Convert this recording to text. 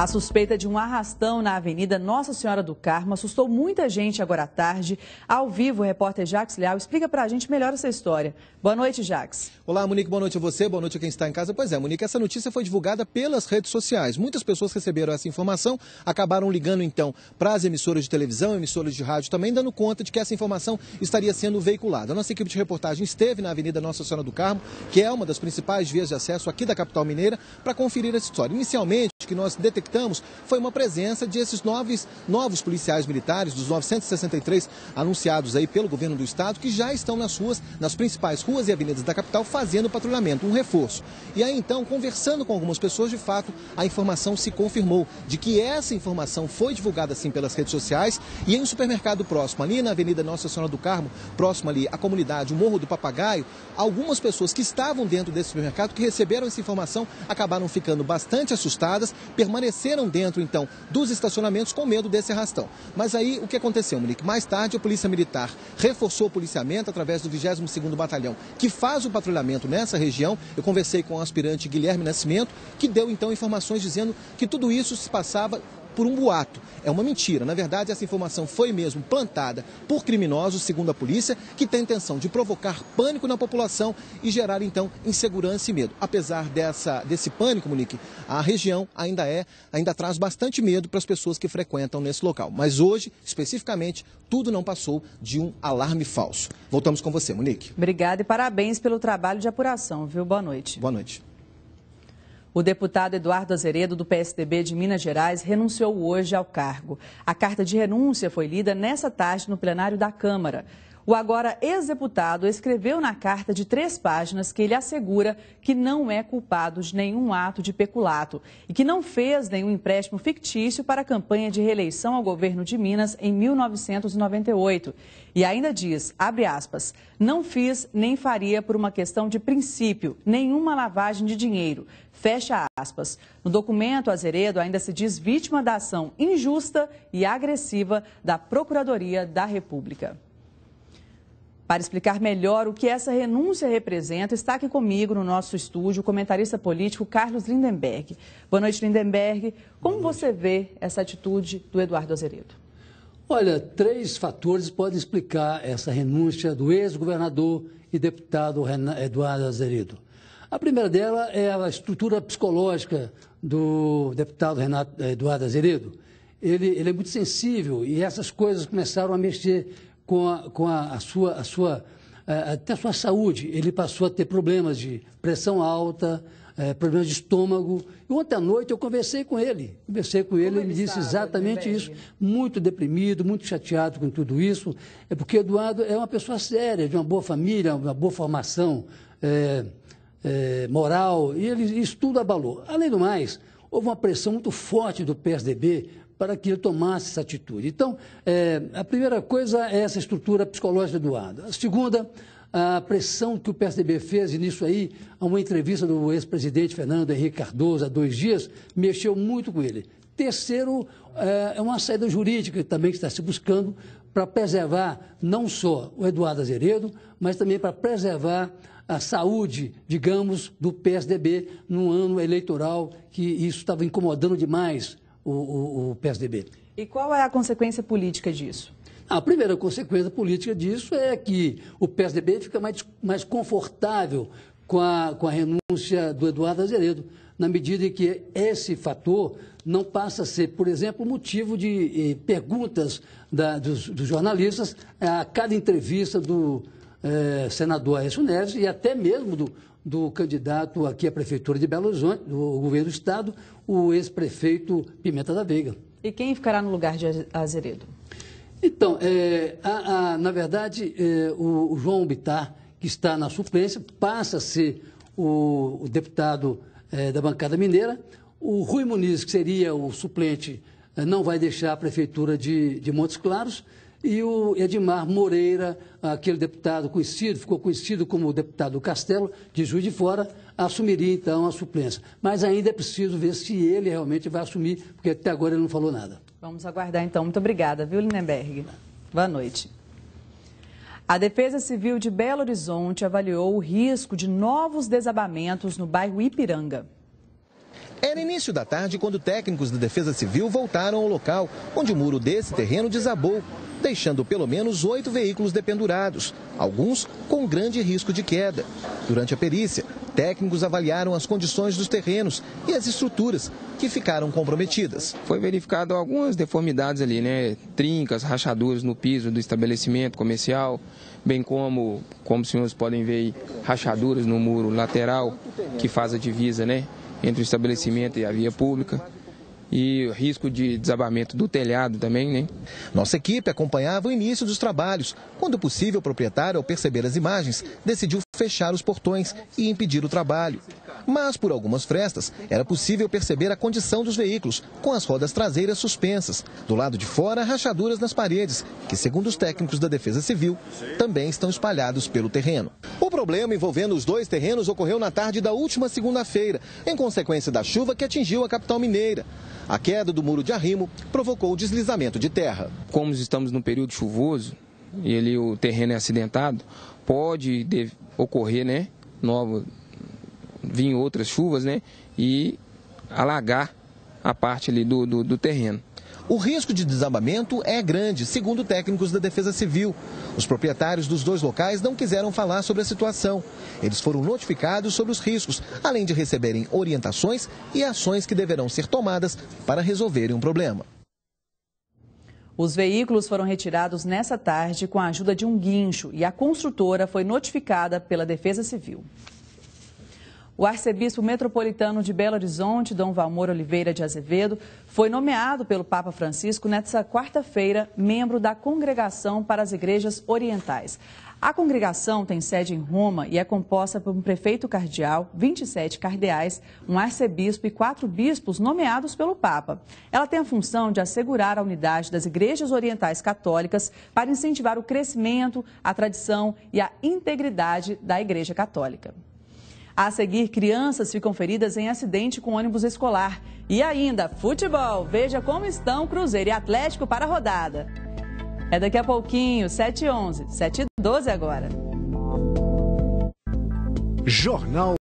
A suspeita de um arrastão na Avenida Nossa Senhora do Carmo assustou muita gente agora à tarde. Ao vivo, o repórter Jax Leal explica para a gente melhor essa história. Boa noite, Jax. Olá, Monique. Boa noite a você. Boa noite a quem está em casa. Pois é, Monique, essa notícia foi divulgada pelas redes sociais. Muitas pessoas receberam essa informação, acabaram ligando então para as emissoras de televisão, emissoras de rádio também, dando conta de que essa informação estaria sendo veiculada. A nossa equipe de reportagem esteve na Avenida Nossa Senhora do Carmo, que é uma das principais vias de acesso aqui da capital mineira, para conferir essa história. Inicialmente, que nós detectamos foi uma presença desses novos, novos policiais militares, dos 963 anunciados aí pelo governo do estado, que já estão nas ruas, nas principais ruas e avenidas da capital, fazendo patrulhamento, um reforço. E aí então, conversando com algumas pessoas, de fato, a informação se confirmou de que essa informação foi divulgada assim pelas redes sociais e em um supermercado próximo, ali na Avenida Nossa Senhora do Carmo, próximo ali à comunidade, o Morro do Papagaio, algumas pessoas que estavam dentro desse supermercado que receberam essa informação acabaram ficando bastante assustadas permaneceram dentro, então, dos estacionamentos com medo desse arrastão. Mas aí, o que aconteceu, Monique? Mais tarde, a Polícia Militar reforçou o policiamento através do 22º Batalhão, que faz o patrulhamento nessa região. Eu conversei com o aspirante Guilherme Nascimento, que deu, então, informações dizendo que tudo isso se passava por um boato. É uma mentira. Na verdade, essa informação foi mesmo plantada por criminosos, segundo a polícia, que tem intenção de provocar pânico na população e gerar, então, insegurança e medo. Apesar dessa, desse pânico, Monique, a região ainda é, ainda traz bastante medo para as pessoas que frequentam nesse local. Mas hoje, especificamente, tudo não passou de um alarme falso. Voltamos com você, Monique. Obrigada e parabéns pelo trabalho de apuração, viu? Boa noite. Boa noite. O deputado Eduardo Azeredo, do PSDB de Minas Gerais, renunciou hoje ao cargo. A carta de renúncia foi lida nessa tarde no plenário da Câmara. O agora ex-deputado escreveu na carta de três páginas que ele assegura que não é culpado de nenhum ato de peculato e que não fez nenhum empréstimo fictício para a campanha de reeleição ao governo de Minas em 1998. E ainda diz, abre aspas, não fiz nem faria por uma questão de princípio, nenhuma lavagem de dinheiro. Fecha aspas. No documento, Azeredo ainda se diz vítima da ação injusta e agressiva da Procuradoria da República. Para explicar melhor o que essa renúncia representa, está aqui comigo no nosso estúdio o comentarista político Carlos Lindenberg. Boa noite, Lindenberg. Como noite. você vê essa atitude do Eduardo Azeredo? Olha, três fatores podem explicar essa renúncia do ex-governador e deputado Eduardo Azeredo. A primeira dela é a estrutura psicológica do deputado Renato, eh, Eduardo Azeredo. Ele, ele é muito sensível e essas coisas começaram a mexer com a, com a, a sua, a sua é, até a sua saúde. Ele passou a ter problemas de pressão alta, é, problemas de estômago. E ontem à noite eu conversei com ele. Conversei com ele, ele me disse exatamente isso. Muito deprimido, muito chateado com tudo isso. É porque Eduardo é uma pessoa séria, de uma boa família, uma boa formação é, é, moral. E ele, isso tudo abalou. Além do mais, houve uma pressão muito forte do PSDB para que ele tomasse essa atitude. Então, é, a primeira coisa é essa estrutura psicológica do Eduardo. A segunda, a pressão que o PSDB fez, e nisso aí, uma entrevista do ex-presidente Fernando Henrique Cardoso, há dois dias, mexeu muito com ele. Terceiro, é, é uma saída jurídica também que está se buscando para preservar não só o Eduardo Azeredo, mas também para preservar a saúde, digamos, do PSDB num ano eleitoral que isso estava incomodando demais o, o, o PSDB. E qual é a consequência política disso? A primeira consequência política disso é que o PSDB fica mais, mais confortável com a, com a renúncia do Eduardo Azeredo, na medida em que esse fator não passa a ser, por exemplo, motivo de eh, perguntas da, dos, dos jornalistas a cada entrevista do, eh, senador Aécio Neves e até mesmo do, do candidato aqui à Prefeitura de Belo Horizonte, do governo do Estado, o ex-prefeito Pimenta da Veiga. E quem ficará no lugar de Azeredo? Então, é, a, a, na verdade, é, o, o, João Bittar, que está na suplência, passa a ser o, o deputado da bancada mineira. O Rui Muniz, que seria o suplente, não vai deixar a prefeitura de, de Montes Claros. E o Edmar Moreira, aquele deputado conhecido, ficou conhecido como o deputado do Castelo, de Juiz de Fora, assumiria então a suplência. Mas ainda é preciso ver se ele realmente vai assumir, porque até agora ele não falou nada. Vamos aguardar então. Muito obrigada, viu, Lindenberg? Boa noite. A Defesa Civil de Belo Horizonte avaliou o risco de novos desabamentos no bairro Ipiranga. Era início da tarde quando técnicos da Defesa Civil voltaram ao local, onde o muro desse terreno desabou, deixando pelo menos oito veículos dependurados, alguns com grande risco de queda. Durante a perícia, técnicos avaliaram as condições dos terrenos e as estruturas que ficaram comprometidas. Foi verificado algumas deformidades ali, né? Trincas, rachaduras no piso do estabelecimento comercial, bem como, como os senhores podem ver, rachaduras no muro lateral que faz a divisa, né? entre o estabelecimento e a via pública e o risco de desabamento do telhado também, né? Nossa equipe acompanhava o início dos trabalhos, quando o possível proprietário, ao perceber as imagens, decidiu fechar os portões e impedir o trabalho. Mas por algumas frestas era possível perceber a condição dos veículos, com as rodas traseiras suspensas. Do lado de fora, rachaduras nas paredes, que segundo os técnicos da Defesa Civil, também estão espalhados pelo terreno. O problema envolvendo os dois terrenos ocorreu na tarde da última segunda-feira, em consequência da chuva que atingiu a capital mineira. A queda do muro de arrimo provocou o deslizamento de terra. Como estamos num período chuvoso e ali o terreno é acidentado, pode ocorrer, né, novo, vir outras chuvas, né, e alagar a parte ali do, do, do terreno. O risco de desabamento é grande, segundo técnicos da Defesa Civil. Os proprietários dos dois locais não quiseram falar sobre a situação. Eles foram notificados sobre os riscos, além de receberem orientações e ações que deverão ser tomadas para resolverem o um problema. Os veículos foram retirados nessa tarde com a ajuda de um guincho e a construtora foi notificada pela Defesa Civil. O arcebispo metropolitano de Belo Horizonte, Dom Valmor Oliveira de Azevedo, foi nomeado pelo Papa Francisco nesta quarta-feira membro da Congregação para as Igrejas Orientais. A congregação tem sede em Roma e é composta por um prefeito cardeal, 27 cardeais, um arcebispo e quatro bispos nomeados pelo Papa. Ela tem a função de assegurar a unidade das igrejas orientais católicas para incentivar o crescimento, a tradição e a integridade da Igreja Católica. A seguir, crianças ficam feridas em acidente com ônibus escolar. E ainda, futebol. Veja como estão Cruzeiro e Atlético para a rodada. É daqui a pouquinho, 7h11, 7h12 agora. Jornal